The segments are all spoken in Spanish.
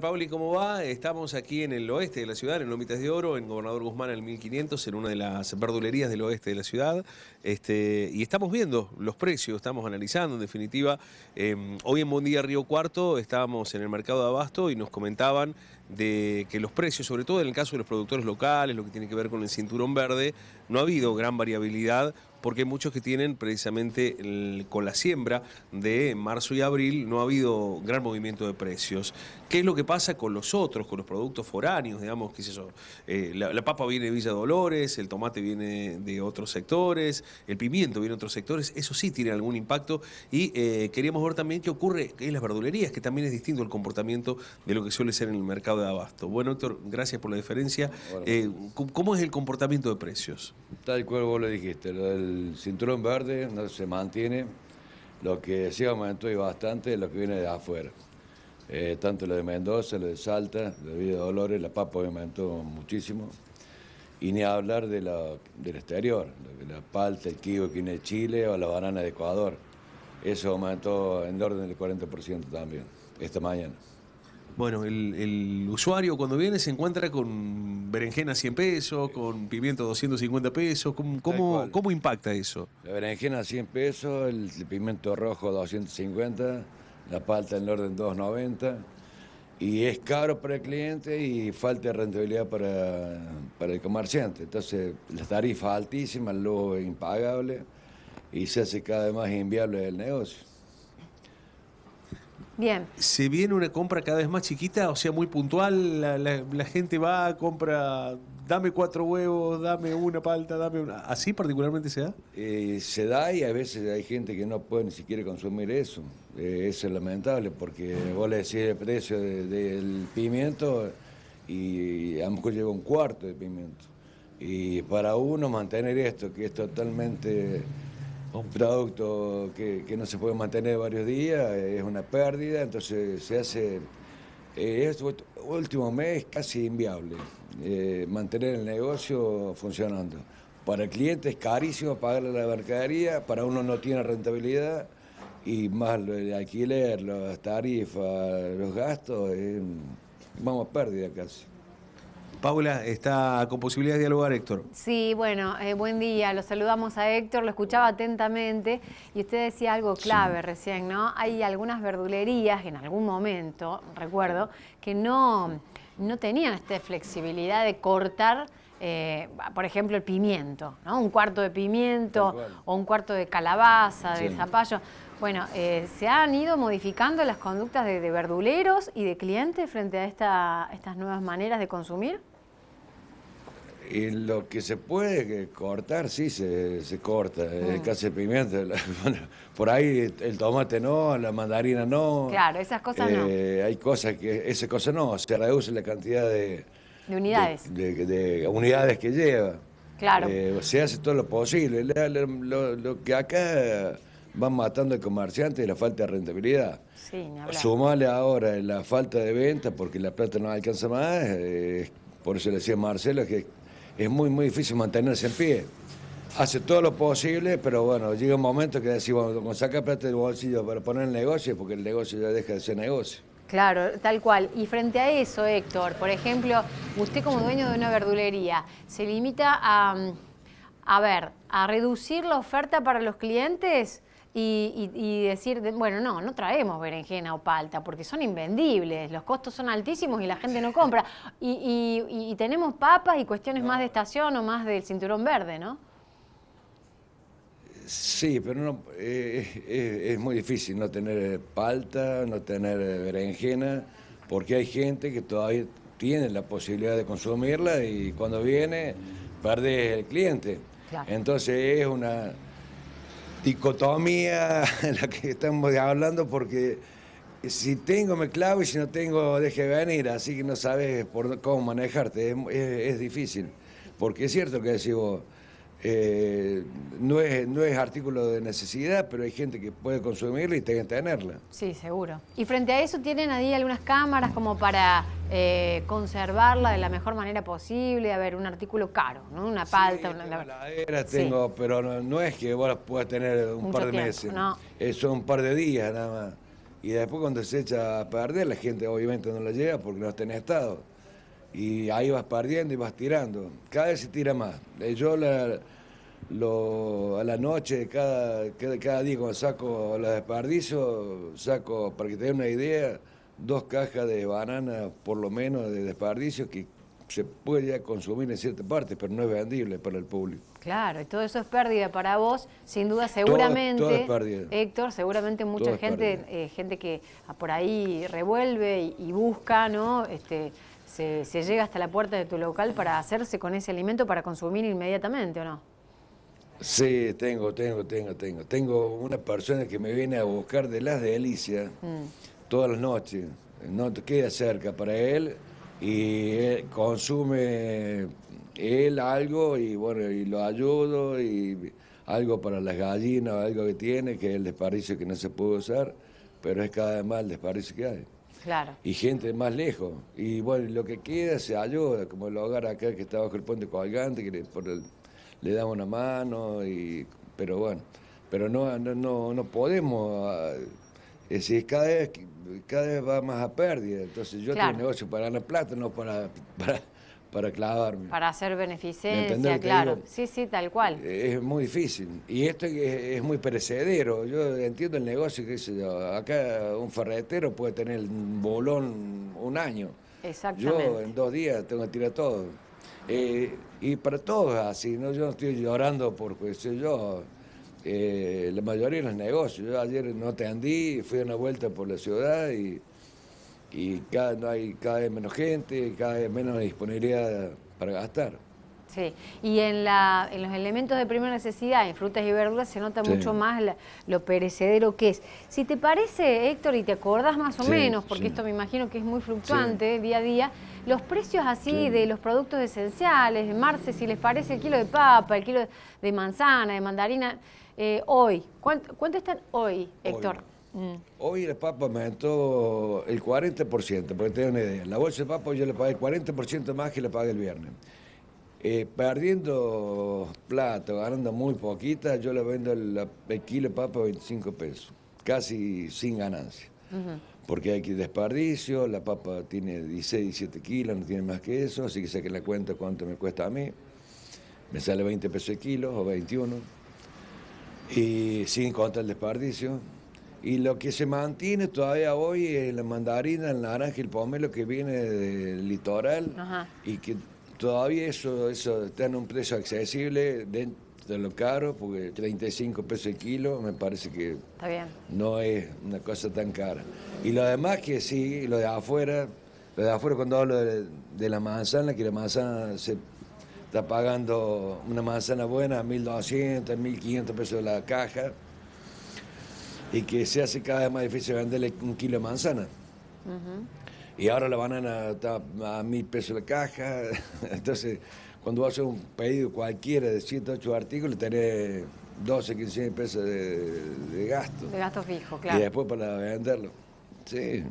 Pablo, ¿cómo va? Estamos aquí en el oeste de la ciudad, en Lomitas de Oro, en Gobernador Guzmán, en el 1500, en una de las verdulerías del oeste de la ciudad. Este, y estamos viendo los precios, estamos analizando, en definitiva. Em, hoy en Buen Río Cuarto estábamos en el mercado de Abasto y nos comentaban de que los precios, sobre todo en el caso de los productores locales, lo que tiene que ver con el cinturón verde, no ha habido gran variabilidad porque hay muchos que tienen precisamente con la siembra de marzo y abril no ha habido gran movimiento de precios. ¿Qué es lo que pasa con los otros, con los productos foráneos, digamos, qué eh, la, papa viene de Villa Dolores, el tomate viene de otros sectores, el pimiento viene de otros sectores, eso sí tiene algún impacto y eh, queríamos ver también qué ocurre en las verdulerías, que también es distinto el comportamiento de lo que suele ser en el mercado de abasto. Bueno, Héctor, gracias por la diferencia. Eh, ¿Cómo es el comportamiento de precios? Tal cual vos lo dijiste, lo el cinturón verde no se mantiene, lo que sí aumentó y bastante es lo que viene de afuera. Eh, tanto lo de Mendoza, lo de Salta, lo de Dolores, la papa aumentó muchísimo. Y ni hablar del exterior, la palta, el kiwi que viene de Chile o la banana de Ecuador. Eso aumentó en orden del 40% también, esta mañana. Bueno, el, usuario cuando viene se encuentra con berenjena 100 pesos, con pimiento 250 pesos. ¿Cómo, impacta eso? La berenjena 100 pesos, el, pimiento rojo 250, la palta en orden 290. Y es caro para el cliente y falta de rentabilidad para, para el comerciante. Entonces, las tarifas altísimas, luego impagable y se hace cada vez más inviable el negocio. Bien. ¿Se viene una compra cada vez más chiquita? O sea, muy puntual. La, gente va, compra, dame cuatro huevos, dame una palta, dame una. ¿Así particularmente se da? Eh, se da y a veces hay gente que no puede ni siquiera consumir eso. Eh, eso es lamentable porque vos le decís el precio del pimiento y a lo mejor lleva un cuarto de pimiento. Y para uno mantener esto, que es totalmente un producto que, no se puede mantener varios días, es una pérdida, entonces se hace, este último mes casi inviable eh, mantener el negocio funcionando. Para el cliente es carísimo pagarle la mercadería, para uno no tiene rentabilidad y más el alquiler, las tarifas, los gastos, vamos a pérdida casi. Paula, está con posibilidad de dialogar Héctor. Sí, bueno, eh, buen día, lo saludamos a Héctor, lo escuchaba atentamente y usted decía algo clave recién, ¿no? Hay algunas verdulerías en algún momento, recuerdo, que no, no tenían esta flexibilidad de cortar eh, por ejemplo, el pimiento, ¿no? Un cuarto de pimiento o un cuarto de calabaza, de zapallo. Bueno, eh, se han ido modificando las conductas de, verduleros y de clientes frente a esta, estas nuevas maneras de consumir. Y lo que se puede cortar, sí, se, corta. Eh, mm. El caso de pimienta, por ahí el tomate no, la mandarina no. Claro, esas cosas no. Eh, hay cosas que, esas cosa no, se reduce la cantidad de... De unidades. De, unidades que lleva. Claro. se hace todo lo posible. lo que acá van matando al comerciante y la falta de rentabilidad. Sí, ni Sumale ahora la falta de venta porque la plata no alcanza más, eh, por eso le decía Marcelo que es muy, muy difícil mantenerse en pie. Hace todo lo posible, pero bueno, llega un momento que decimos, bueno, saca plata del bolsillo para poner el negocio, porque el negocio ya deja de ser negocio. Claro, tal cual. Y frente a eso, Héctor, por ejemplo, usted como dueño de una verdulería, ¿se limita a, a ver, a reducir la oferta para los clientes? y, decir, bueno, no, no traemos berenjena o palta porque son invendibles, los costos son altísimos y la gente no compra. Y, tenemos papas y cuestiones más de estación o más del cinturón verde, ¿no? Sí, pero no, eh, es muy difícil no tener eh, palta, no tener eh, berenjena, porque hay gente que todavía tiene la posibilidad de consumirla y cuando viene pierde el cliente. Entonces es una, dicotomía la que estamos hablando porque si tengo me clavo y si no tengo deje de venir, así que no sabes cómo manejarte, es, difícil. Porque es cierto que decís eh, no, es, no es artículo de necesidad, pero hay gente que puede consumirla y tiene que tenerla. Sí, seguro. ¿Y frente a eso tienen ahí algunas cámaras como para eh, conservarla de la mejor manera posible? A ver, un artículo caro, ¿no? Una palta. una, tengo tengo, pero no, es que vos las puedas tener un par de meses. No. Eh, son un par de días nada más. Y después cuando se echa a perder, la gente obviamente no la lleva porque no está en estado y ahí vas perdiendo y vas tirando. Cada vez se tira más. Eh, yo la, a la noche, cada, cada, día cuando saco los desperdicios, saco, para que te una idea, dos cajas de bananas, por lo menos de desperdicios que se puede ya consumir en ciertas partes, pero no es vendible para el público. Claro, y todo eso es pérdida para vos, sin duda, seguramente, todo, es pérdida. Héctor, seguramente mucha gente, eh, gente que por ahí revuelve y, busca, ¿no? Este, se, llega hasta la puerta de tu local para hacerse con ese alimento para consumir inmediatamente, ¿o no? Sí, tengo, tengo, tengo, tengo. Tengo una persona que me viene a buscar de las delicias mm. todas las noches. No te queda cerca para él y consume él algo y bueno, y lo ayudo y algo para las gallinas, algo que tiene, que es el desparicio que no se puede usar, pero es cada vez más el parece que hay. Y gente más lejos. Y bueno, lo que queda se ayuda, como el hogar acá que está bajo el puente colgante, que le, por damos una mano, y, pero bueno, pero no, no, no, podemos. Ah, es decir, cada vez, cada vez va más a pérdida. Entonces yo tengo negocio para ganar plata, no para para clavarme. Para hacer beneficencia, claro. Sí, sí, tal cual. Es muy difícil. Y esto es, muy perecedero. Yo entiendo el negocio, que sé yo. Acá un ferretero puede tener un bolón un año. Exactamente. Yo en dos días tengo que tirar todo. Eh, y para todos así, ¿no? Yo no estoy llorando porque, qué yo, eh, la mayoría de los negocios. Yo ayer no andí, fui a una vuelta por la ciudad y y cada, no hay, cada vez menos gente, cada vez menos disponibilidad para gastar. Sí, y en, la, en los elementos de primera necesidad, en frutas y verduras, se nota mucho más lo perecedero que es. Si te parece, Héctor, y te acordás más o menos, porque esto me imagino que es muy fluctuante día a día, los precios así de los productos esenciales, de Marce, si les parece, el kilo de papa, el kilo de manzana, de mandarina, eh, hoy, ¿cuánto, están hoy, Héctor? Mm. Hoy el papa me aumentó el 40%, porque tengo una idea. La bolsa de papa yo le pagué el 40% más que le pagué el viernes. Eh, perdiendo plata, ganando muy poquita, yo le vendo el, kilo de papa 25 pesos, casi sin ganancia. Porque hay que desperdicio, la papa tiene 16, 17 kilos, no tiene más que eso, así que sé que la cuenta cuánto me cuesta a mí. Me sale 20 pesos el kilo o 21. Y sin contar el desperdicio. Y lo que se mantiene todavía hoy es la mandarina, el naranja, y el pomelo que viene del litoral y que todavía eso, eso está en un precio accesible dentro de lo caro, porque 35 pesos el kilo me parece que no es una cosa tan cara. Y lo demás que sí, lo de afuera, lo de afuera cuando hablo de, la manzana, que la manzana se está pagando una manzana buena 1.200, 1.500 pesos la caja y que se hace cada vez más difícil venderle un kilo de manzana. Y ahora la banana está a mil pesos la caja. Entonces, cuando hacer un pedido cualquiera de 108 artículos, tenés 12, 15 pesos de, de, gasto. De gasto fijo, claro. Y después para venderlo. Sí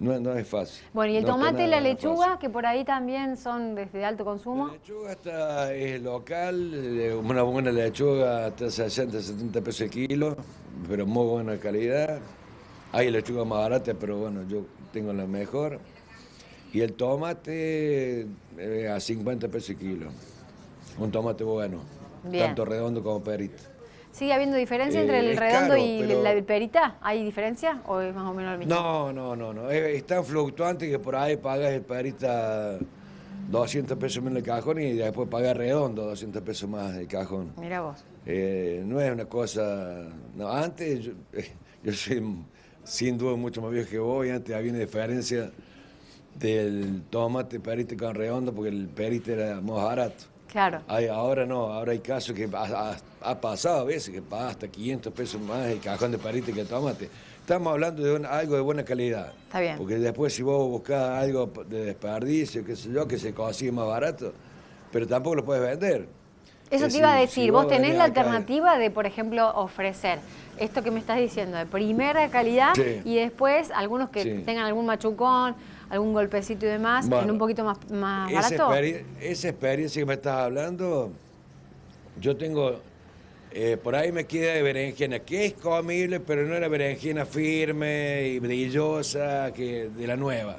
no, no es fácil. Bueno, y el tomate y la lechuga, que por ahí también son desde alto consumo. La lechuga está, es local, una buena lechuga hasta 60, 70 pesos el kilo, pero muy buena calidad. Hay lechuga más barata, pero bueno, yo tengo la mejor. Y el tomate eh, a 50 pesos el kilo. Un tomate bueno, tanto redondo como perito. ¿Sigue habiendo diferencia entre el eh, redondo y la perita? ¿Hay diferencia o es más o menos lo mismo? No, no, no, no. Es, tan fluctuante que por ahí pagas el perita 200 pesos menos el cajón y después pagas redondo 200 pesos más el cajón. Mira vos. Eh, no es una cosa... No, antes yo, eh, yo, soy sin duda mucho más viejo que vos y antes había una diferencia del tomate perita con redondo porque el perita era más barato. Claro. ahora no, ahora hay casos que ha, pasado a veces que paga hasta 500 pesos más el cajón de parite que tomate. Estamos hablando de algo de buena calidad. Está bien. Porque después si vos buscás algo de desperdicio, qué sé yo, que se consigue más barato, pero tampoco lo puedes vender. Eso te iba a decir, vos, tenés la alternativa de, por ejemplo, ofrecer esto que me estás diciendo, de primera calidad y después algunos que tengan algún machucón algún golpecito y demás, en un poquito más, más esa barato. esa experiencia que me estás hablando, yo tengo, eh, por ahí me queda de berenjena, que es comible, pero no era berenjena firme y brillosa que de la nueva.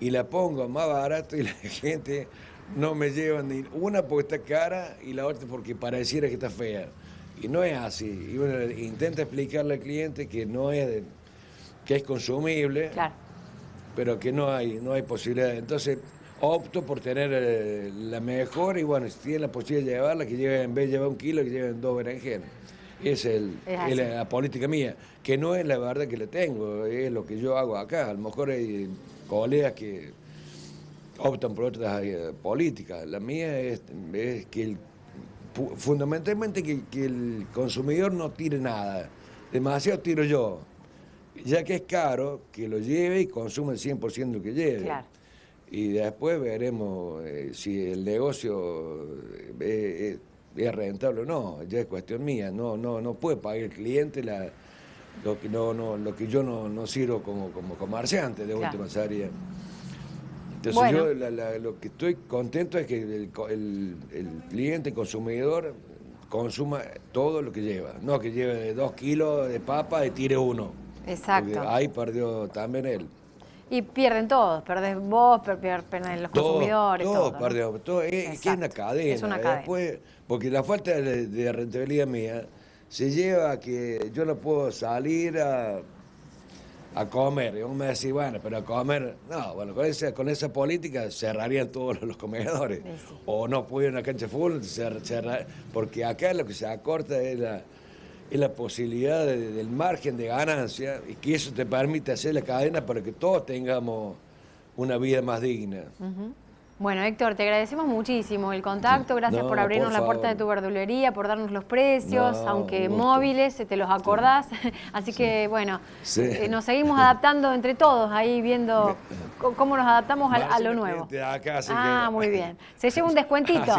Y la pongo más barato y la gente no me lleva ni una porque está cara y la otra porque pareciera que está fea. Y no es así. intenta explicarle al cliente que no es, que es consumible. Claro pero que no hay, no hay posibilidad. Entonces opto por tener eh, la mejor y bueno, si tiene la posibilidad de llevarla, que lleven, en vez de llevar un kilo, que lleven dos berenjenas. Esa es, la, política mía, que no es la verdad que le tengo, es lo que yo hago acá. A lo mejor hay colegas que optan por otras eh, políticas. La mía es, que fundamentalmente que el consumidor no tire nada. Demasiado tiro yo ya que es caro, que lo lleve y consuma el 100% lo que lleve. Y después veremos eh, si el negocio eh, eh, es, rentable o no, ya es cuestión mía, no, no, no puede pagar el cliente lo, que, no, no, lo que yo no, no sirvo como, como comerciante de última salida. Entonces yo lo que estoy contento es que el, cliente, consumidor, consuma todo lo que lleva, no que lleve dos kilos de papa y tire uno. Exacto. ahí perdió también él. Y pierden todos, perdés vos, pierden los consumidores. Todos, todo, es, es una cadena. Es una eh, cadena. porque la falta de, rentabilidad mía se lleva a que yo no puedo salir a, comer. Y me decís, bueno, pero a comer, no, bueno, con esa, política cerrarían todos los comedores. O no pudieron la cancha full fútbol, cerrar, porque acá lo que se acorta es la es la posibilidad del margen de ganancia y que eso te permite hacer la cadena para que todos tengamos una vida más digna. Bueno, Héctor, te agradecemos muchísimo el contacto, gracias por abrirnos la puerta de tu verdulería, por darnos los precios, aunque móviles, te los acordás. Así que, bueno, eh, nos seguimos adaptando entre todos, ahí viendo cómo nos adaptamos a, lo nuevo. ah, muy bien. Se lleva un descuentito.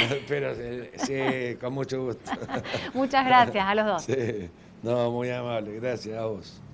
Pero sí, con mucho gusto. Muchas gracias a los dos. no, muy amable. Gracias a vos.